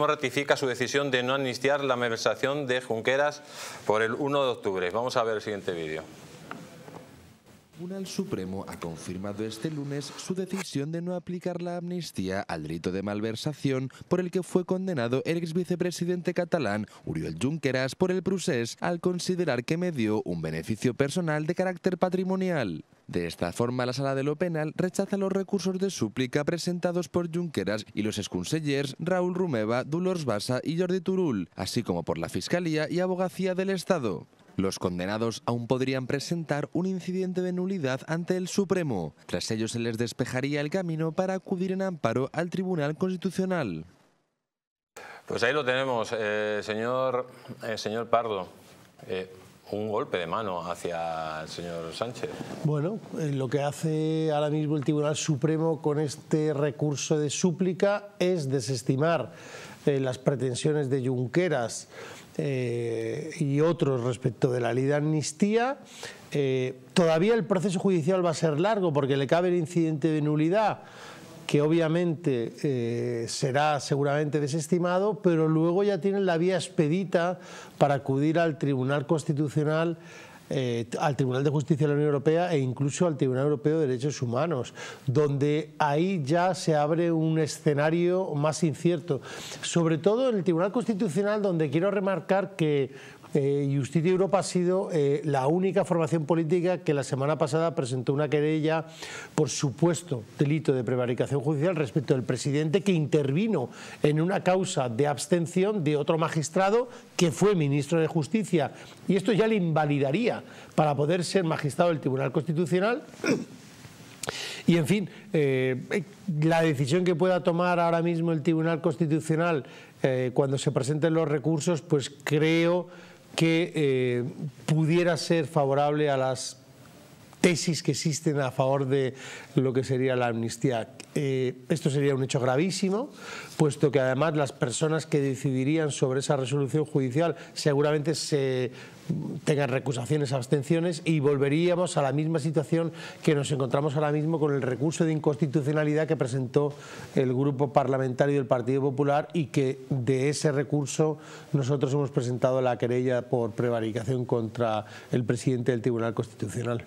ratifica su decisión de no iniciar la malversación de Junqueras por el 1 de octubre. Vamos a ver el siguiente vídeo. Tribunal Supremo ha confirmado este lunes su decisión de no aplicar la amnistía al delito de malversación por el que fue condenado el ex vicepresidente catalán Uriel Junqueras por el procés al considerar que me dio un beneficio personal de carácter patrimonial. De esta forma, la Sala de lo Penal rechaza los recursos de súplica presentados por Junqueras y los exconsellers Raúl Rumeva, Dulors Bassa y Jordi Turul, así como por la Fiscalía y Abogacía del Estado. Los condenados aún podrían presentar un incidente de nulidad ante el Supremo. Tras ello se les despejaría el camino para acudir en amparo al Tribunal Constitucional. Pues ahí lo tenemos, eh, señor, eh, señor Pardo. Eh, un golpe de mano hacia el señor Sánchez. Bueno, eh, lo que hace ahora mismo el Tribunal Supremo con este recurso de súplica es desestimar eh, las pretensiones de Junqueras eh, y otros respecto de la ley de amnistía. todavía el proceso judicial va a ser largo porque le cabe el incidente de nulidad que obviamente eh, será seguramente desestimado, pero luego ya tienen la vía expedita para acudir al Tribunal Constitucional eh, al Tribunal de Justicia de la Unión Europea e incluso al Tribunal Europeo de Derechos Humanos, donde ahí ya se abre un escenario más incierto. Sobre todo en el Tribunal Constitucional, donde quiero remarcar que eh, Justicia Europa ha sido eh, la única formación política que la semana pasada presentó una querella por supuesto delito de prevaricación judicial respecto del presidente que intervino en una causa de abstención de otro magistrado que fue ministro de Justicia. Y esto ya le invalidaría para poder ser magistrado del Tribunal Constitucional. Y en fin, eh, la decisión que pueda tomar ahora mismo el Tribunal Constitucional cuando se presenten los recursos, pues creo que eh, pudiera ser favorable a las tesis que existen a favor de lo que sería la amnistía. Eh, esto sería un hecho gravísimo, puesto que además las personas que decidirían sobre esa resolución judicial seguramente se tengan recusaciones, abstenciones y volveríamos a la misma situación que nos encontramos ahora mismo con el recurso de inconstitucionalidad que presentó el grupo parlamentario del Partido Popular y que de ese recurso nosotros hemos presentado la querella por prevaricación contra el presidente del Tribunal Constitucional.